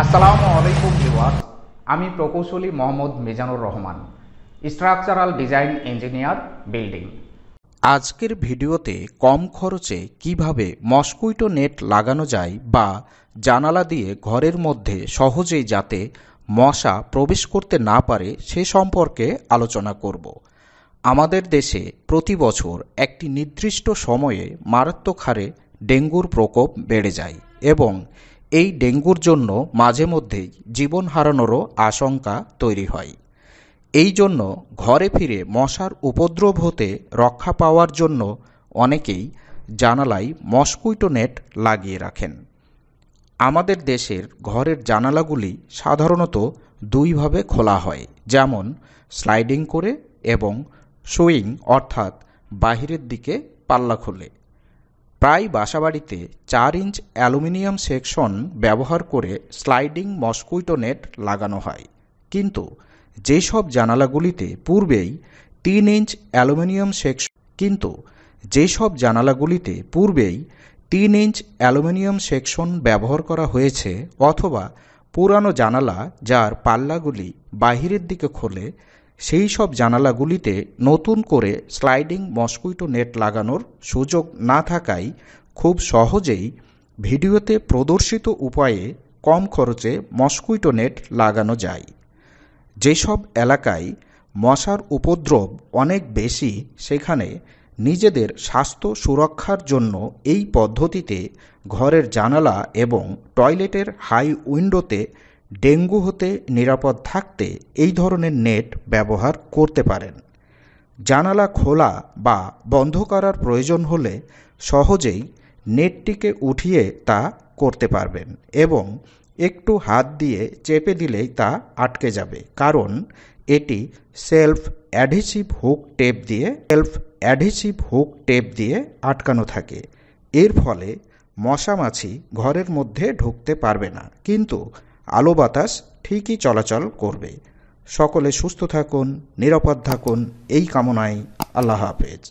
আসসালামু আলাইকুম ভিওয়ার্স আমি প্রকৌশলী Mohammad Mizanur Rahman structural design engineer building আজকের ভিডিওতে কম খরচে কিভাবে মস্কুইটো নেট লাগানো যায় বা জানালা দিয়ে ঘরের মধ্যে সহজেই যাতে মশা প্রবেশ করতে না পারে সে সম্পর্কে আলোচনা করব আমাদের দেশে প্রতি বছর একটি নির্দিষ্ট সময়ে মারাত্মক হারে ডেঙ্গুর প্রকোপ বেড়ে যায় এবং এই ডেঙ্গুর জন্য মাঝে মধ্যেই জীবন হারানোরও আশঙ্কা তৈরি হয় এই জন্য ঘরে ফিরে মশার উপদ্রব হতে রক্ষা পাওয়ার জন্য অনেকেই জানালায় মস্কুইটো নেট লাগিয়ে রাখেন আমাদের দেশের ঘরের জানালাগুলি সাধারণত দুইভাবে খোলা হয় যেমন স্লাইডিং করে এবং সুইং অর্থাৎ বাহিরের দিকে পাল্লা খুলে প্রায় বাসাবাড়িতে চার ইঞ্চ অ্যালুমিনিয়াম সেকশন ব্যবহার করে স্লাইডিং মস্কুইটো নেট লাগানো হয় কিন্তু যেসব জানালাগুলিতে পূর্বেই তিন ইঞ্চ অ্যালুমিনিয়াম সেকশন কিন্তু যেসব জানালাগুলিতে পূর্বেই তিন ইঞ্চ অ্যালুমিনিয়াম সেকশন ব্যবহার করা হয়েছে অথবা পুরানো জানালা যার পাল্লাগুলি বাহিরের দিকে খোলে সেই সব জানালাগুলিতে নতুন করে স্লাইডিং মস্কুইটো নেট লাগানোর সুযোগ না থাকায় খুব সহজেই ভিডিওতে প্রদর্শিত উপায়ে কম খরচে মস্কুইটো নেট লাগানো যায় যেসব এলাকায় মশার উপদ্রব অনেক বেশি সেখানে নিজেদের স্বাস্থ্য সুরক্ষার জন্য এই পদ্ধতিতে ঘরের জানালা এবং টয়লেটের হাই উইন্ডোতে ডেঙ্গু হতে নিরাপদ থাকতে এই ধরনের নেট ব্যবহার করতে পারেন জানালা খোলা বা বন্ধ করার প্রয়োজন হলে সহজেই নেটটিকে উঠিয়ে তা করতে পারবেন এবং একটু হাত দিয়ে চেপে দিলেই তা আটকে যাবে কারণ এটি সেলফ অ্যাডহেসিভ হুক টেপ দিয়ে সেলফ অ্যাডহেসিভ হুক টেপ দিয়ে আটকানো থাকে এর ফলে মশা মাছি ঘরের মধ্যে ঢুকতে পারবে না কিন্তু আলো বাতাস ঠিকই চলাচল করবে সকলে সুস্থ থাকুন নিরাপদ থাকুন এই কামনায় আল্লাহ হাফেজ